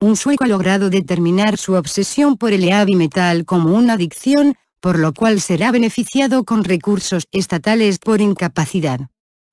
un sueco ha logrado determinar su obsesión por el heavy metal como una adicción, por lo cual será beneficiado con recursos estatales por incapacidad.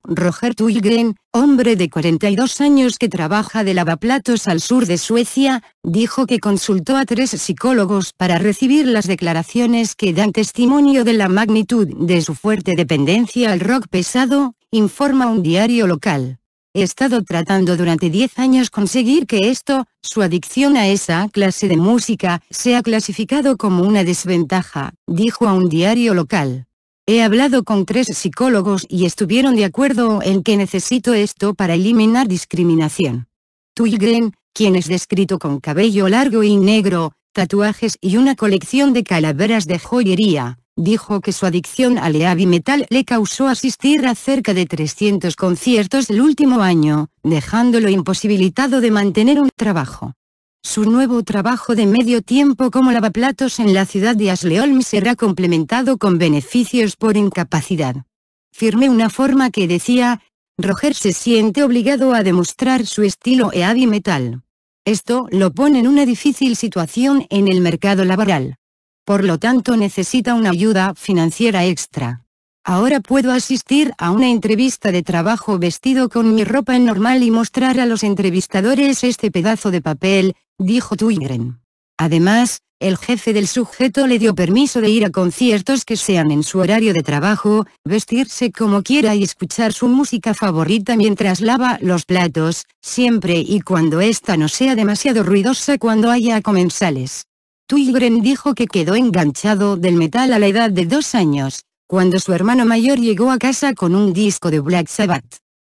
Roger Tullgren, hombre de 42 años que trabaja de lavaplatos al sur de Suecia, dijo que consultó a tres psicólogos para recibir las declaraciones que dan testimonio de la magnitud de su fuerte dependencia al rock pesado, informa un diario local. He estado tratando durante 10 años conseguir que esto, su adicción a esa clase de música, sea clasificado como una desventaja, dijo a un diario local. He hablado con tres psicólogos y estuvieron de acuerdo en que necesito esto para eliminar discriminación. Tuigren, quien es descrito con cabello largo y negro, tatuajes y una colección de calaveras de joyería, dijo que su adicción al heavy metal le causó asistir a cerca de 300 conciertos el último año, dejándolo imposibilitado de mantener un trabajo. Su nuevo trabajo de medio tiempo como lavaplatos en la ciudad de Asleolm será complementado con beneficios por incapacidad. Firmé una forma que decía, Roger se siente obligado a demostrar su estilo heavy metal. Esto lo pone en una difícil situación en el mercado laboral por lo tanto necesita una ayuda financiera extra. Ahora puedo asistir a una entrevista de trabajo vestido con mi ropa normal y mostrar a los entrevistadores este pedazo de papel, dijo Twigren. Además, el jefe del sujeto le dio permiso de ir a conciertos que sean en su horario de trabajo, vestirse como quiera y escuchar su música favorita mientras lava los platos, siempre y cuando esta no sea demasiado ruidosa cuando haya comensales. Twigren dijo que quedó enganchado del metal a la edad de dos años, cuando su hermano mayor llegó a casa con un disco de Black Sabbath.